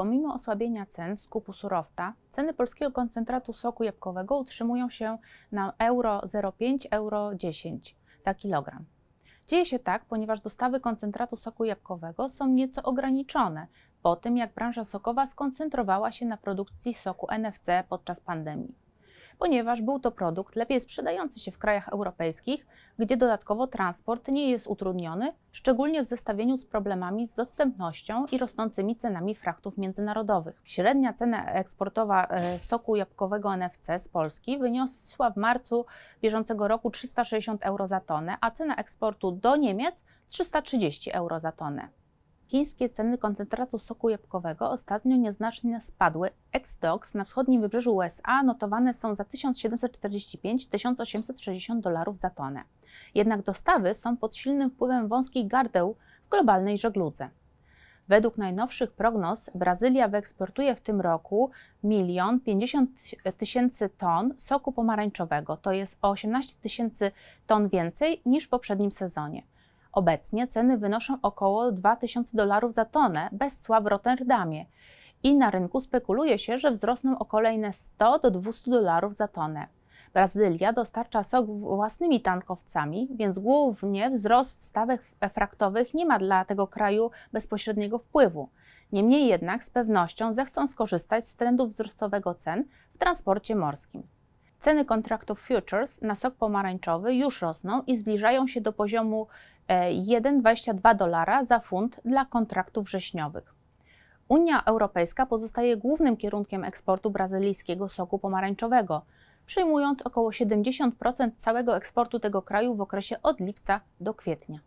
Pomimo osłabienia cen skupu surowca, ceny polskiego koncentratu soku jabłkowego utrzymują się na euro 0,5, euro 10 za kilogram. Dzieje się tak, ponieważ dostawy koncentratu soku jabłkowego są nieco ograniczone po tym, jak branża sokowa skoncentrowała się na produkcji soku NFC podczas pandemii ponieważ był to produkt lepiej sprzedający się w krajach europejskich, gdzie dodatkowo transport nie jest utrudniony, szczególnie w zestawieniu z problemami z dostępnością i rosnącymi cenami frachtów międzynarodowych. Średnia cena eksportowa e, soku jabłkowego NFC z Polski wyniosła w marcu bieżącego roku 360 euro za tonę, a cena eksportu do Niemiec 330 euro za tonę. Chińskie ceny koncentratu soku jabłkowego ostatnio nieznacznie spadły. Ex-Docs na wschodnim wybrzeżu USA notowane są za 1745-1860 dolarów za tonę. Jednak dostawy są pod silnym wpływem wąskich gardeł w globalnej żegludze. Według najnowszych prognoz Brazylia wyeksportuje w tym roku 1 50 tysięcy ton soku pomarańczowego, to jest o 18 tysięcy ton więcej niż w poprzednim sezonie. Obecnie ceny wynoszą około 2000 dolarów za tonę bez cła w Rotterdamie i na rynku spekuluje się, że wzrosną o kolejne 100 do 200 dolarów za tonę. Brazylia dostarcza sok własnymi tankowcami, więc głównie wzrost stawek fraktowych nie ma dla tego kraju bezpośredniego wpływu. Niemniej jednak z pewnością zechcą skorzystać z trendu wzrostowego cen w transporcie morskim. Ceny kontraktów futures na sok pomarańczowy już rosną i zbliżają się do poziomu 1,22 e, dolara za funt dla kontraktów wrześniowych. Unia Europejska pozostaje głównym kierunkiem eksportu brazylijskiego soku pomarańczowego, przyjmując około 70% całego eksportu tego kraju w okresie od lipca do kwietnia.